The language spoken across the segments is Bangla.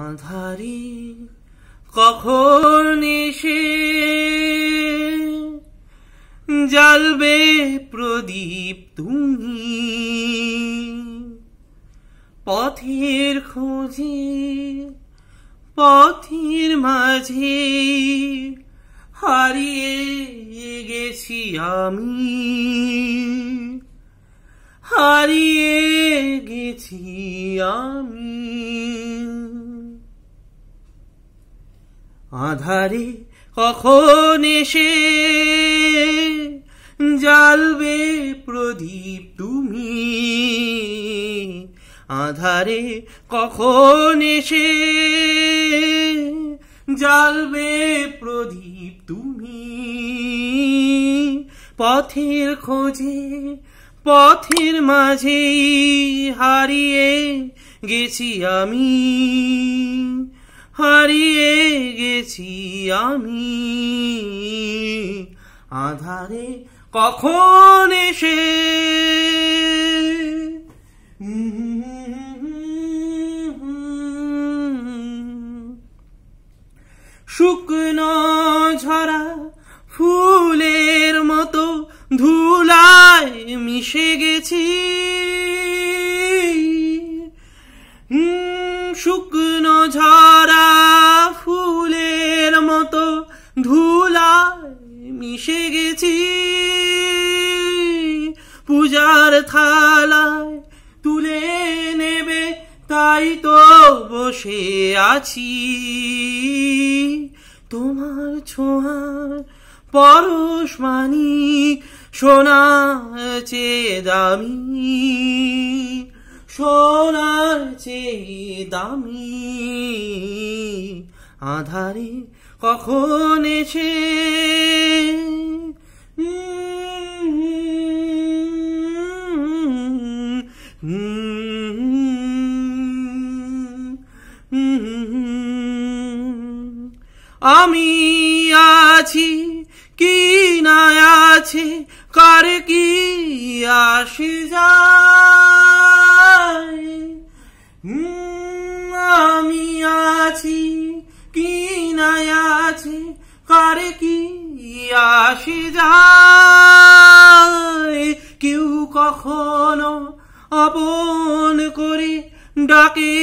আধারি কখন এসে জ্বালবে প্রদীপ তুমি পথের খোঁজে পথের মাঝে হারিয়ে গেছি আমি আধারি কখন এসে জ্বালবে প্রদীপ তুমি আধারে কখন এসে জ্বালবে প্রদীপ তুমি পথের খোঁজে পথের মাঝেই হারিয়ে গেছি আমি হারিয়ে গেছি আমি আধারে কখন এসে শুকনো ঝরা ফুলের মতো ধুলায় মিশে গেছি শুকনো ঝরা ফুলের মতো ধুলা মিশে গেছি পূজার থালায় তুলে নেবে তাই তো বসে আছি তোমার ছোঁয়ার পরশ মানি সোনা চেয়ে দামি চেয়ে দামি আধারে কখন এসে আমি আছি কি না আছে কার কি আসি যা আমি আছি কি না আছি কার কি আসে যায় কেউ কখনো আপন করে ডাকে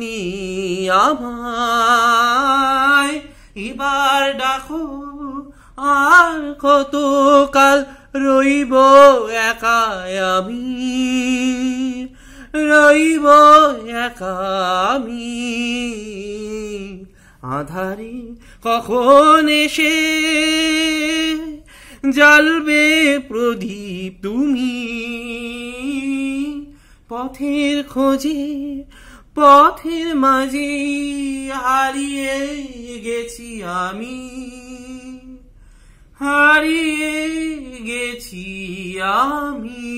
নি আমায় এবার ডাকো আর কতকাল রইব একা আমি রইব একামি আমি আধারে কখন এসে জ্বালবে প্রদীপ তুমি পথের খোঁজে পথের মাঝে হারিয়ে গেছি আমি হারিয়ে গেছি আমি